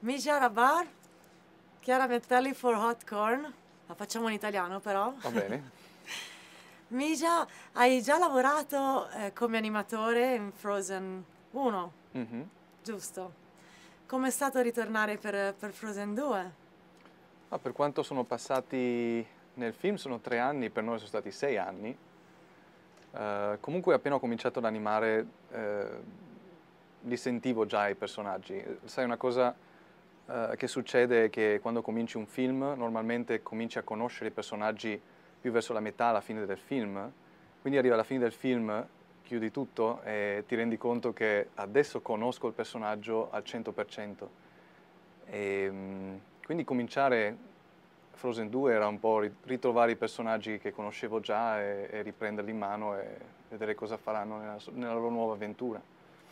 Mija Rabar, Chiara Mettelli for Hot Corn, la facciamo in italiano però. Va bene. Mija, hai già lavorato eh, come animatore in Frozen 1, mm -hmm. giusto? Com'è stato ritornare per, per Frozen 2? Ah, per quanto sono passati nel film, sono tre anni, per noi sono stati sei anni. Uh, comunque appena ho cominciato ad animare uh, li sentivo già i personaggi. Sai una cosa eh, che succede è che quando cominci un film normalmente cominci a conoscere i personaggi più verso la metà, alla fine del film, quindi arriva la fine del film, chiudi tutto e ti rendi conto che adesso conosco il personaggio al 100%. E, ehm, quindi cominciare Frozen 2 era un po' ritrovare i personaggi che conoscevo già e, e riprenderli in mano e vedere cosa faranno nella, nella loro nuova avventura.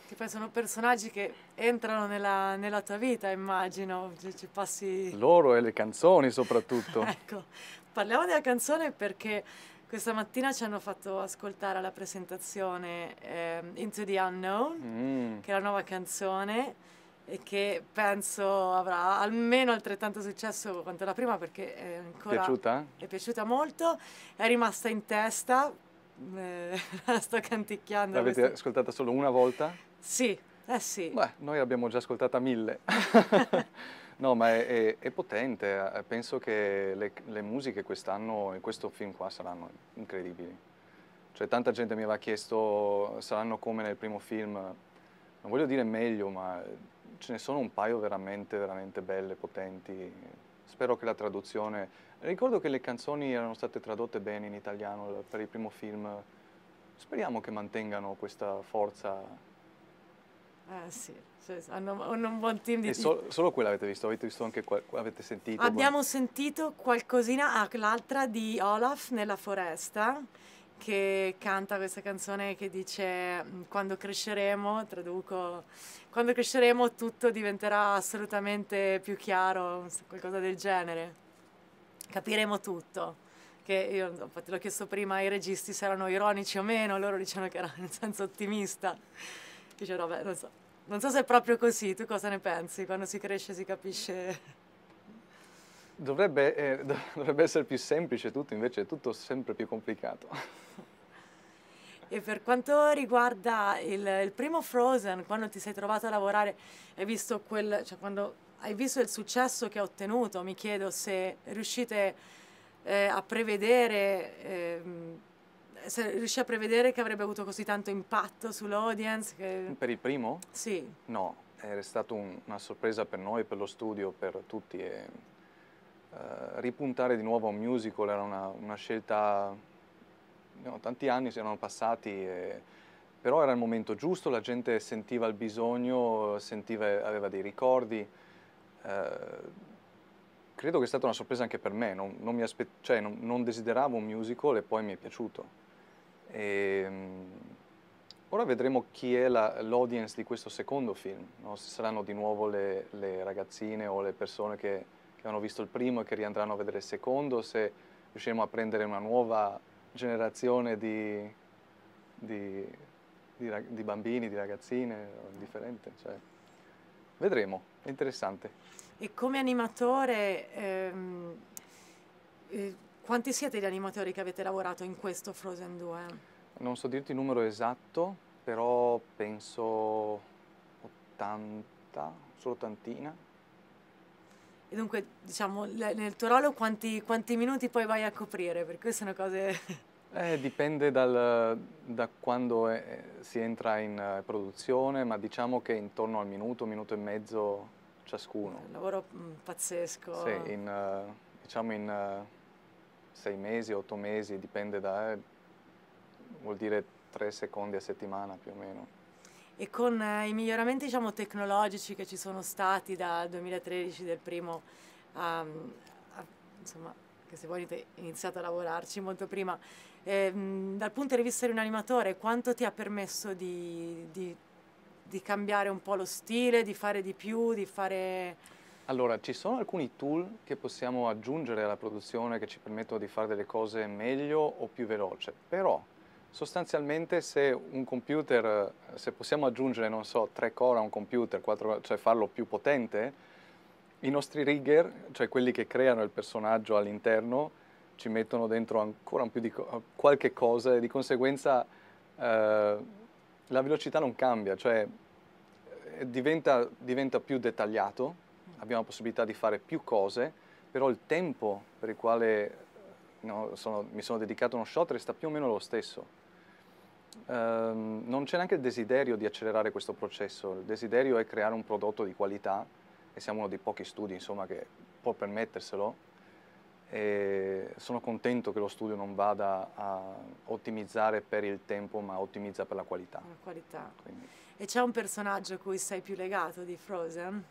Che poi sono personaggi che entrano nella, nella tua vita, immagino, ci, ci, passi... Loro e le canzoni soprattutto. ecco, parliamo della canzone perché questa mattina ci hanno fatto ascoltare la presentazione eh, Into the Unknown, mm. che è la nuova canzone e che penso avrà almeno altrettanto successo quanto la prima perché è ancora... Piaciuta? È piaciuta molto, è rimasta in testa, eh, la sto canticchiando. L'avete questo... ascoltata solo una volta? Sì, eh sì. Beh, noi l'abbiamo già ascoltata mille. no, ma è, è, è, potente. Eh, penso che le, le musiche quest'anno, in questo film qua, saranno incredibili. Cioè, tanta gente mi aveva chiesto, saranno come nel primo film, non voglio dire meglio, ma ce ne sono un paio veramente, veramente belle, potenti. Spero che la traduzione... Ricordo che le canzoni erano state tradotte bene in italiano per il primo film. Speriamo che mantengano questa forza eh sì, cioè, hanno, hanno, un buon team di... E so, solo quella avete visto? Avete visto anche qual, avete sentito? Abbiamo buon... sentito qualcosina, ah, l'altra di Olaf nella foresta che canta questa canzone che dice mm, quando cresceremo, traduco, quando cresceremo tutto diventerà assolutamente più chiaro, qualcosa del genere, capiremo tutto. Che io infatti l'ho chiesto prima ai registi se erano ironici o meno, loro dicevano che era nel senso ottimista. Dice, vabbè, non so. non so se è proprio così, tu cosa ne pensi? Quando si cresce si capisce... Dovrebbe, eh, dovrebbe, essere più semplice tutto, invece è tutto sempre più complicato. E per quanto riguarda il, il primo Frozen, quando ti sei trovato a lavorare, hai visto, quel, cioè hai visto il successo che ha ottenuto, mi chiedo se riuscite eh, a prevedere eh, se riuscì a prevedere che avrebbe avuto così tanto impatto sull'audience? Che... Per il primo? Sì. No, era stata un, una sorpresa per noi, per lo studio, per tutti. E, uh, ripuntare di nuovo a un musical era una, una scelta... No, tanti anni si erano passati, e, però era il momento giusto, la gente sentiva il bisogno, sentiva, aveva dei ricordi. Uh, credo che sia stata una sorpresa anche per me, non, non, cioè, non, non desideravo un musical e poi mi è piaciuto. E, ehm, ora vedremo chi è l'audience di questo secondo film, no? se saranno di nuovo le, le ragazzine o le persone che, che, hanno visto il primo e che riandranno a vedere il secondo, se riusciremo a prendere una nuova generazione di, di, di, di bambini, di ragazzine, differente. Cioè, vedremo, è interessante. E come animatore... Ehm, eh, quanti siete gli animatori che avete lavorato in questo Frozen 2? Non so dirti il numero esatto, però penso 80, solo tantina. E dunque, diciamo, nel tuo ruolo quanti, quanti, minuti poi vai a coprire? Perché sono cose... Eh, dipende dal, da quando è, si entra in eh, produzione, ma diciamo che intorno al minuto, minuto e mezzo ciascuno. Un lavoro mm, pazzesco. Sì, in, eh, diciamo in eh, sei mesi, otto mesi, dipende da... Eh, vuol dire tre secondi a settimana più o meno. E con eh, i miglioramenti diciamo, tecnologici che ci sono stati dal 2013 del primo, um, a, insomma, che se volete iniziate a lavorarci molto prima, eh, dal punto di vista di un animatore, quanto ti ha permesso di, di, di cambiare un po' lo stile, di fare di più, di fare... Allora, ci sono alcuni tool che possiamo aggiungere alla produzione che ci permettono di fare delle cose meglio o più veloce, però sostanzialmente se un computer, se possiamo aggiungere, non so, tre core a un computer, quattro, cioè farlo più potente, i nostri rigger, cioè quelli che creano il personaggio all'interno, ci mettono dentro ancora un più di co qualche cosa e di conseguenza eh, la velocità non cambia, cioè eh, diventa, diventa più dettagliato abbiamo la possibilità di fare più cose, però il tempo per il quale eh, no, sono, mi sono dedicato a uno shot resta più o meno lo stesso. Um, non c'è neanche il desiderio di accelerare questo processo, il desiderio è creare un prodotto di qualità e siamo uno dei pochi studi insomma, che può permetterselo e sono contento che lo studio non vada a ottimizzare per il tempo ma ottimizza per la qualità. La qualità. E c'è un personaggio a cui sei più legato di Frozen?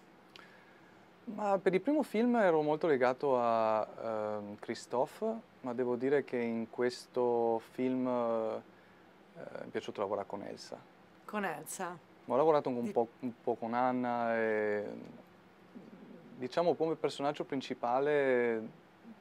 Ma per il primo film ero molto legato a uh, Christophe, ma devo dire che in questo film uh, mi è piaciuto lavorare con Elsa. Con Elsa? ho lavorato un, Di... po', un po', con Anna e diciamo come personaggio principale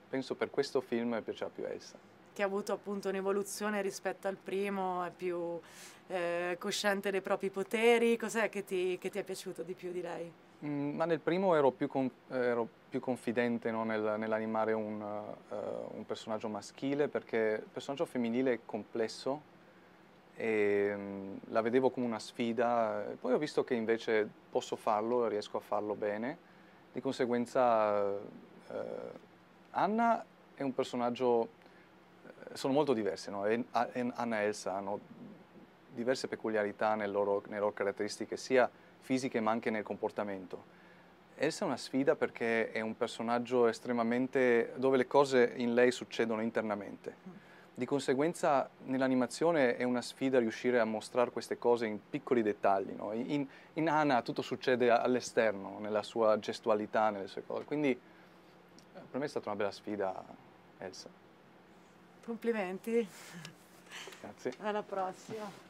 penso per questo film mi piaceva più Elsa. Che ha avuto appunto un'evoluzione rispetto al primo, è più eh, cosciente dei propri poteri, cos'è che ti, che ti è piaciuto di più di lei? Mm, ma nel primo ero più, con, ero più confidente no, nel, nell'animare un, uh, un, personaggio maschile perché il personaggio femminile è complesso e um, la vedevo come una sfida, poi ho visto che invece posso farlo, riesco a farlo bene, di conseguenza uh, Anna è un personaggio, eh, sono molto diverse, no? Anna e Elsa hanno diverse peculiarità nelle loro, nelle loro caratteristiche, sia fisiche ma anche nel comportamento. Elsa è una sfida perché è un personaggio estremamente dove le cose in lei succedono internamente. Di conseguenza nell'animazione è una sfida riuscire a mostrare queste cose in piccoli dettagli. No? In, in Anna tutto succede all'esterno, nella sua gestualità, nelle sue cose. Quindi eh, per me è stata una bella sfida, Elsa. Complimenti. Grazie. Alla prossima.